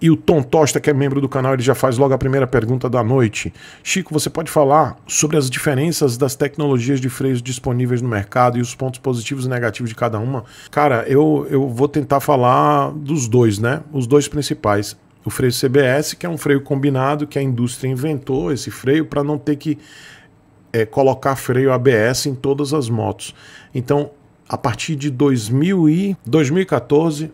E o Tom Tosta, que é membro do canal, ele já faz logo a primeira pergunta da noite. Chico, você pode falar sobre as diferenças das tecnologias de freios disponíveis no mercado e os pontos positivos e negativos de cada uma? Cara, eu, eu vou tentar falar dos dois, né? Os dois principais. O freio CBS, que é um freio combinado, que a indústria inventou esse freio para não ter que é, colocar freio ABS em todas as motos. Então, a partir de 2000 e 2014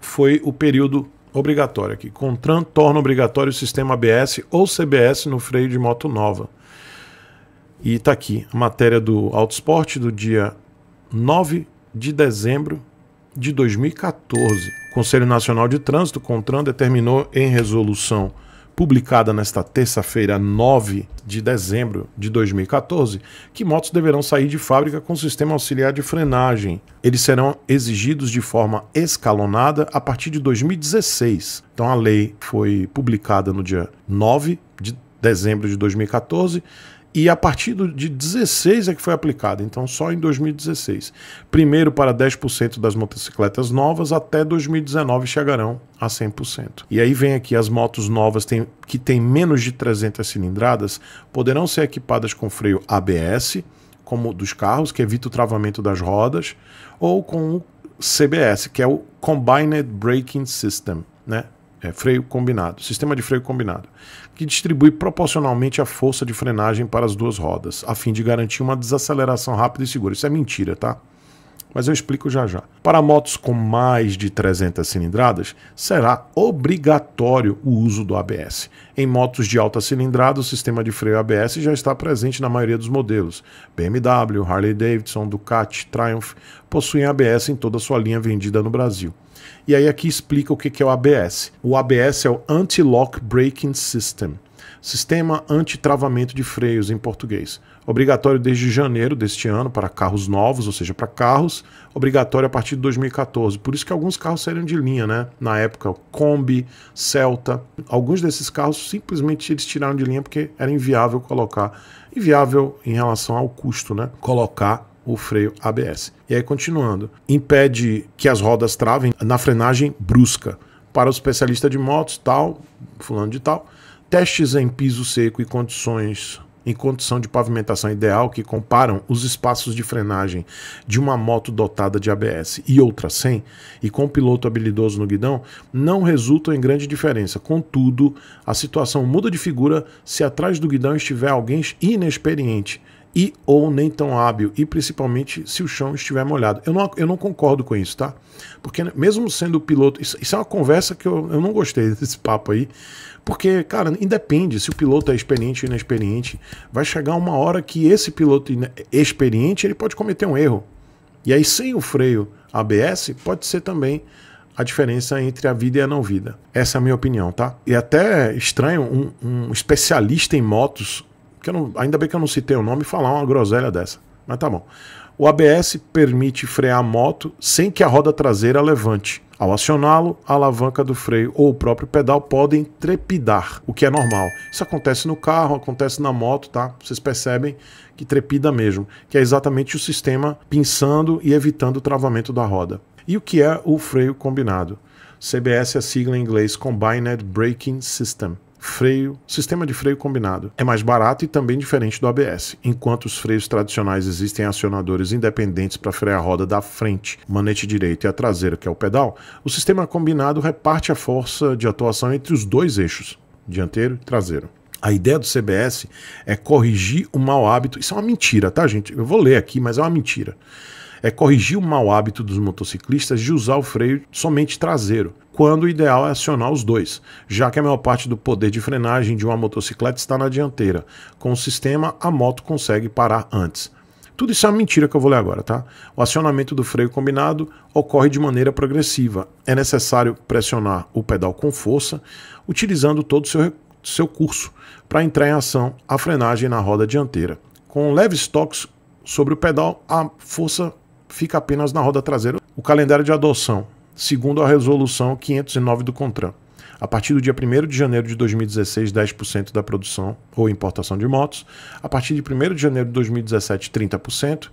foi o período obrigatória aqui. Contran torna obrigatório o sistema ABS ou CBS no freio de moto nova. E está aqui a matéria do Autosport do dia 9 de dezembro de 2014. O Conselho Nacional de Trânsito, CONTRAN, determinou em resolução publicada nesta terça-feira, 9 de dezembro de 2014, que motos deverão sair de fábrica com sistema auxiliar de frenagem. Eles serão exigidos de forma escalonada a partir de 2016. Então a lei foi publicada no dia 9 de dezembro de 2014 e a partir de 2016 é que foi aplicada, então só em 2016. Primeiro para 10% das motocicletas novas, até 2019 chegarão a 100%. E aí vem aqui as motos novas tem, que têm menos de 300 cilindradas, poderão ser equipadas com freio ABS, como dos carros, que evita o travamento das rodas, ou com o CBS, que é o Combined Braking System, né? é, freio combinado, sistema de freio combinado, que distribui proporcionalmente a força de frenagem para as duas rodas, a fim de garantir uma desaceleração rápida e segura. Isso é mentira, tá? Mas eu explico já já. Para motos com mais de 300 cilindradas, será obrigatório o uso do ABS. Em motos de alta cilindrada, o sistema de freio ABS já está presente na maioria dos modelos. BMW, Harley-Davidson, Ducati, Triumph possuem ABS em toda a sua linha vendida no Brasil. E aí aqui explica o que é o ABS. O ABS é o Anti-Lock Braking System. Sistema Anti-Travamento de Freios em português. Obrigatório desde janeiro deste ano para carros novos, ou seja, para carros, obrigatório a partir de 2014. Por isso que alguns carros saíram de linha, né? Na época, o Kombi, Celta, alguns desses carros simplesmente eles tiraram de linha porque era inviável colocar, inviável em relação ao custo, né? Colocar o freio ABS. E aí, continuando, impede que as rodas travem na frenagem brusca. Para o especialista de motos, tal, fulano de tal, testes em piso seco e condições em condição de pavimentação ideal que comparam os espaços de frenagem de uma moto dotada de ABS e outra sem, e com um piloto habilidoso no guidão, não resultam em grande diferença. Contudo, a situação muda de figura se atrás do guidão estiver alguém inexperiente e ou nem tão hábil, e principalmente se o chão estiver molhado. Eu não, eu não concordo com isso, tá? Porque né, mesmo sendo piloto, isso, isso é uma conversa que eu, eu não gostei desse papo aí, porque, cara, independe se o piloto é experiente ou inexperiente, vai chegar uma hora que esse piloto experiente ele pode cometer um erro. E aí sem o freio ABS pode ser também a diferença entre a vida e a não vida. Essa é a minha opinião, tá? E é até estranho um, um especialista em motos que eu não, ainda bem que eu não citei o nome, falar uma groselha dessa. Mas tá bom. O ABS permite frear a moto sem que a roda traseira levante. Ao acioná-lo, a alavanca do freio ou o próprio pedal podem trepidar, o que é normal. Isso acontece no carro, acontece na moto, tá? Vocês percebem que trepida mesmo, que é exatamente o sistema pinçando e evitando o travamento da roda. E o que é o freio combinado? CBS é a sigla em inglês Combined Braking System freio, sistema de freio combinado. É mais barato e também diferente do ABS. Enquanto os freios tradicionais existem acionadores independentes para frear a roda da frente, manete direito e a traseira, que é o pedal, o sistema combinado reparte a força de atuação entre os dois eixos, dianteiro e traseiro. A ideia do CBS é corrigir o mau hábito. Isso é uma mentira, tá, gente? Eu vou ler aqui, mas é uma mentira é corrigir o mau hábito dos motociclistas de usar o freio somente traseiro, quando o ideal é acionar os dois, já que a maior parte do poder de frenagem de uma motocicleta está na dianteira. Com o sistema, a moto consegue parar antes. Tudo isso é uma mentira que eu vou ler agora, tá? O acionamento do freio combinado ocorre de maneira progressiva. É necessário pressionar o pedal com força, utilizando todo o seu, seu curso, para entrar em ação a frenagem na roda dianteira. Com leves toques sobre o pedal, a força fica apenas na roda traseira o calendário de adoção, segundo a resolução 509 do CONTRAN. A partir do dia 1 de janeiro de 2016, 10% da produção ou importação de motos. A partir de 1 de janeiro de 2017, 30%.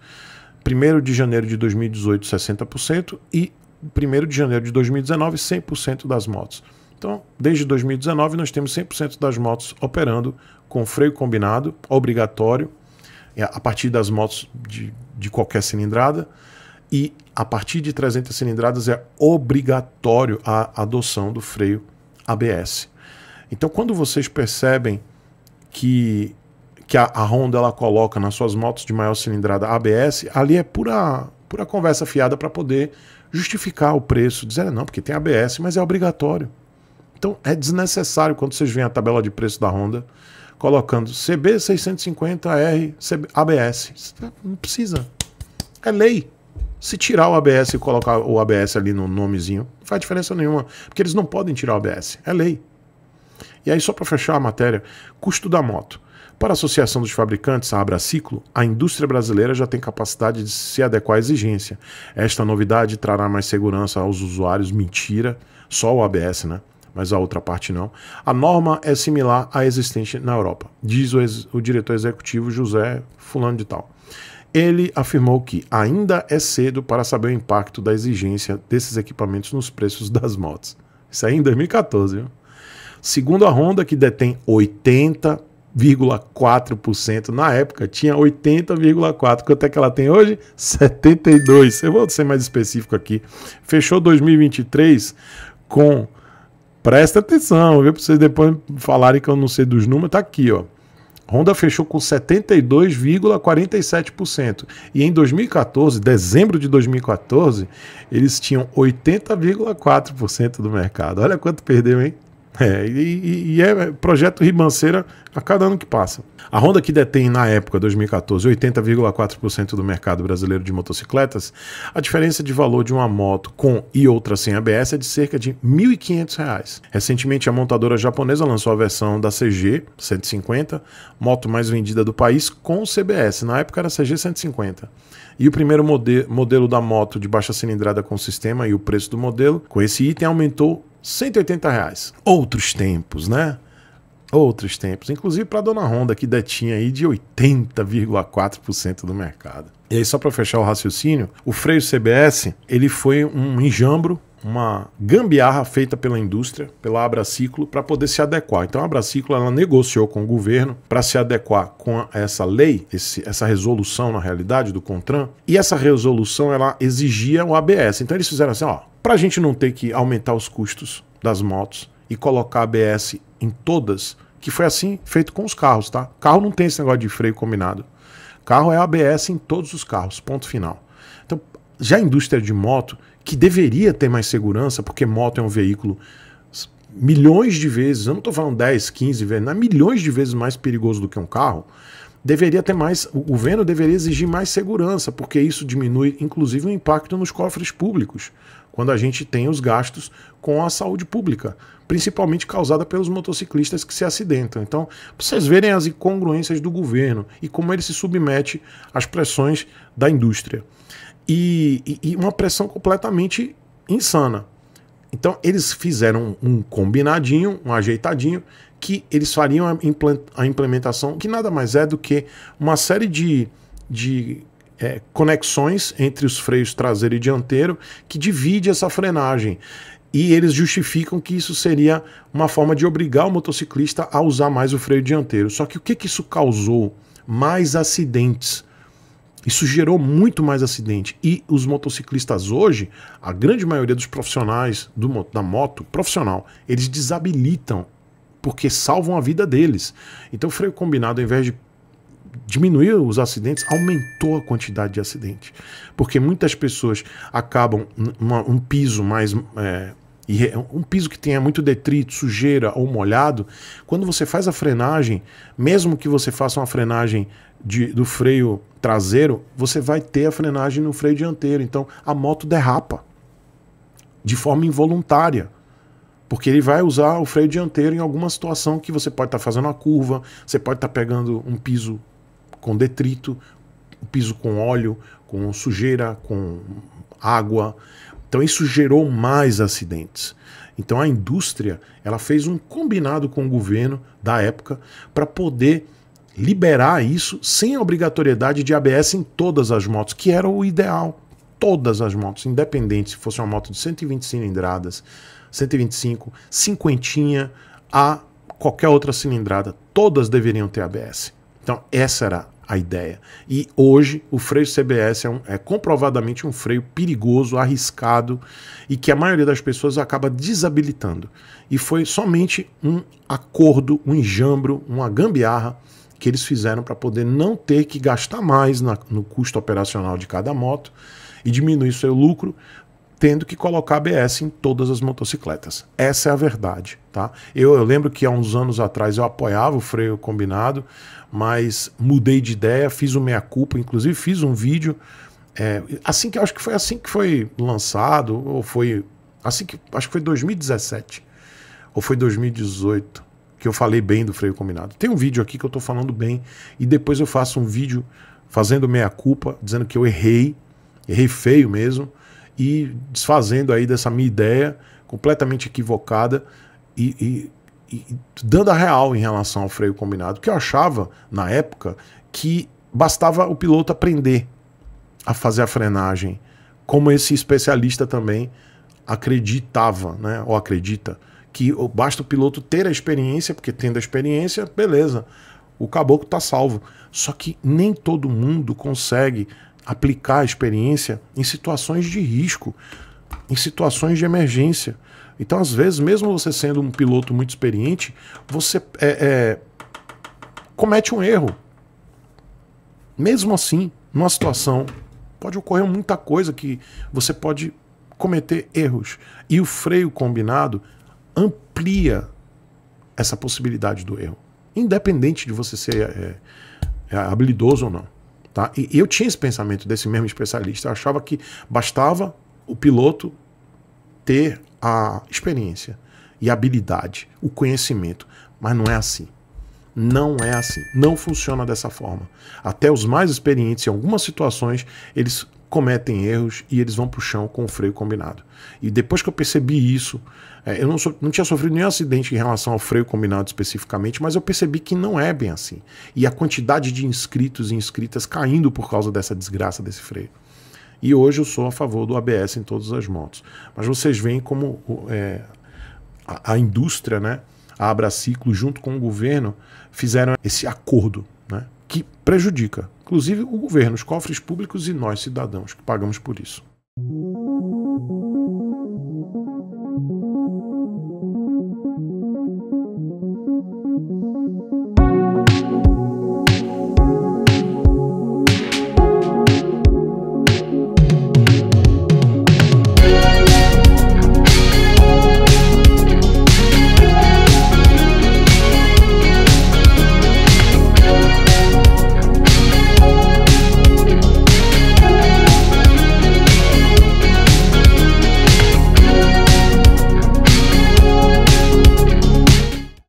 1 de janeiro de 2018, 60%. E 1 de janeiro de 2019, 100% das motos. Então, desde 2019, nós temos 100% das motos operando com freio combinado, obrigatório, é, a partir das motos de, de qualquer cilindrada. E a partir de 300 cilindradas é obrigatório a adoção do freio ABS. Então, quando vocês percebem que, que a, a Honda ela coloca nas suas motos de maior cilindrada ABS, ali é pura, pura conversa fiada para poder justificar o preço, dizer ah, não, porque tem ABS, mas é obrigatório. Então é desnecessário quando vocês veem a tabela de preço da Honda colocando CB650R ABS. Não precisa. É lei. Se tirar o ABS e colocar o ABS ali no nomezinho, não faz diferença nenhuma, porque eles não podem tirar o ABS. É lei. E aí, só para fechar a matéria, custo da moto. Para a Associação dos Fabricantes, a Abraciclo, a indústria brasileira já tem capacidade de se adequar à exigência. Esta novidade trará mais segurança aos usuários, mentira, só o ABS, né? mas a outra parte não. A norma é similar à existente na Europa, diz o, ex o diretor executivo José Fulano de Tal. Ele afirmou que ainda é cedo para saber o impacto da exigência desses equipamentos nos preços das motos. Isso aí em 2014. Viu? Segundo a Honda, que detém 80,4% na época, tinha 80,4%. Quanto é que ela tem hoje? 72%. Eu vou ser mais específico aqui. Fechou 2023 com Presta atenção, viu? Para vocês depois falarem que eu não sei dos números, tá aqui, ó. Honda fechou com 72,47%. E em 2014, dezembro de 2014, eles tinham 80,4% do mercado. Olha quanto perdeu, hein? É, e, e, é projeto ribanceira a cada ano que passa. A Honda, que detém na época, 2014, 80,4% do mercado brasileiro de motocicletas, a diferença de valor de uma moto com e outra sem ABS é de cerca de R$ 1.500. Recentemente, a montadora japonesa lançou a versão da CG 150, moto mais vendida do país, com CBS. Na época era CG 150. E o primeiro mode modelo da moto de baixa cilindrada com sistema e o preço do modelo, com esse item, aumentou 180 reais. Outros tempos, né? Outros tempos. Inclusive para a dona Honda, que detinha aí de 80,4% do mercado. E aí, só para fechar o raciocínio, o freio CBS ele foi um enjambro uma gambiarra feita pela indústria, pela Abraciclo, para poder se adequar. Então a Abraciclo ela negociou com o governo para se adequar com essa lei, esse, essa resolução na realidade do Contran, e essa resolução ela exigia o ABS. Então eles fizeram assim, ó, para a gente não ter que aumentar os custos das motos e colocar ABS em todas, que foi assim feito com os carros, tá? Carro não tem esse negócio de freio combinado. Carro é ABS em todos os carros, ponto final. Então, já a indústria de moto, que deveria ter mais segurança, porque moto é um veículo milhões de vezes, eu não estou falando 10, 15 vezes, não é milhões de vezes mais perigoso do que um carro, deveria ter mais, o governo deveria exigir mais segurança, porque isso diminui inclusive o impacto nos cofres públicos quando a gente tem os gastos com a saúde pública, principalmente causada pelos motociclistas que se acidentam. Então, para vocês verem as incongruências do governo e como ele se submete às pressões da indústria. E, e, e uma pressão completamente insana. Então, eles fizeram um combinadinho, um ajeitadinho, que eles fariam a implementação, que nada mais é do que uma série de, de é, conexões entre os freios traseiro e dianteiro que divide essa frenagem. E eles justificam que isso seria uma forma de obrigar o motociclista a usar mais o freio dianteiro. Só que o que, que isso causou? Mais acidentes. Isso gerou muito mais acidente. E os motociclistas hoje, a grande maioria dos profissionais do, da moto, profissional, eles desabilitam porque salvam a vida deles. Então, freio combinado, ao invés de diminuiu os acidentes, aumentou a quantidade de acidentes. Porque muitas pessoas acabam numa, um piso mais. É, um piso que tenha muito detrito, sujeira ou molhado, quando você faz a frenagem, mesmo que você faça uma frenagem de, do freio traseiro, você vai ter a frenagem no freio dianteiro. Então a moto derrapa de forma involuntária porque ele vai usar o freio dianteiro em alguma situação que você pode estar tá fazendo uma curva, você pode estar tá pegando um piso com detrito, o piso com óleo, com sujeira, com água. Então isso gerou mais acidentes. Então a indústria ela fez um combinado com o governo da época para poder liberar isso sem obrigatoriedade de ABS em todas as motos, que era o ideal. Todas as motos, independente se fosse uma moto de 120 cilindradas, 125, cinquentinha a qualquer outra cilindrada, todas deveriam ter ABS. Então essa era a ideia. E hoje o freio CBS é, um, é comprovadamente um freio perigoso, arriscado e que a maioria das pessoas acaba desabilitando. E foi somente um acordo, um enjambro, uma gambiarra que eles fizeram para poder não ter que gastar mais na, no custo operacional de cada moto e diminuir seu lucro tendo que colocar ABS em todas as motocicletas. Essa é a verdade, tá? Eu, eu lembro que há uns anos atrás eu apoiava o freio combinado, mas mudei de ideia, fiz o meia-culpa, inclusive fiz um vídeo é, assim que acho que foi assim que foi lançado ou foi assim que acho que foi 2017 ou foi 2018 que eu falei bem do freio combinado. Tem um vídeo aqui que eu tô falando bem e depois eu faço um vídeo fazendo meia culpa, dizendo que eu errei, errei feio mesmo e desfazendo aí dessa minha ideia completamente equivocada e, e, e dando a real em relação ao freio combinado, que eu achava na época que bastava o piloto aprender a fazer a frenagem, como esse especialista também acreditava, né? Ou acredita que basta o piloto ter a experiência, porque tendo a experiência, beleza, o caboclo está salvo. Só que nem todo mundo consegue aplicar a experiência em situações de risco, em situações de emergência. Então, às vezes, mesmo você sendo um piloto muito experiente, você é, é, comete um erro. Mesmo assim, numa situação, pode ocorrer muita coisa que você pode cometer erros. E o freio combinado amplia essa possibilidade do erro, independente de você ser é, é habilidoso ou não. Tá? E eu tinha esse pensamento desse mesmo especialista. Eu achava que bastava o piloto ter a experiência e a habilidade, o conhecimento. Mas não é assim. Não é assim. Não funciona dessa forma. Até os mais experientes, em algumas situações, eles cometem erros e eles vão para o chão com o freio combinado. E depois que eu percebi isso, é, eu não, so, não tinha sofrido nenhum acidente em relação ao freio combinado especificamente, mas eu percebi que não é bem assim. E a quantidade de inscritos e inscritas caindo por causa dessa desgraça desse freio. E hoje eu sou a favor do ABS em todas as motos. Mas vocês veem como é, a, a, indústria, né, a Abraciclo, junto com o governo, fizeram esse acordo né, que prejudica inclusive o governo, os cofres públicos e nós, cidadãos, que pagamos por isso.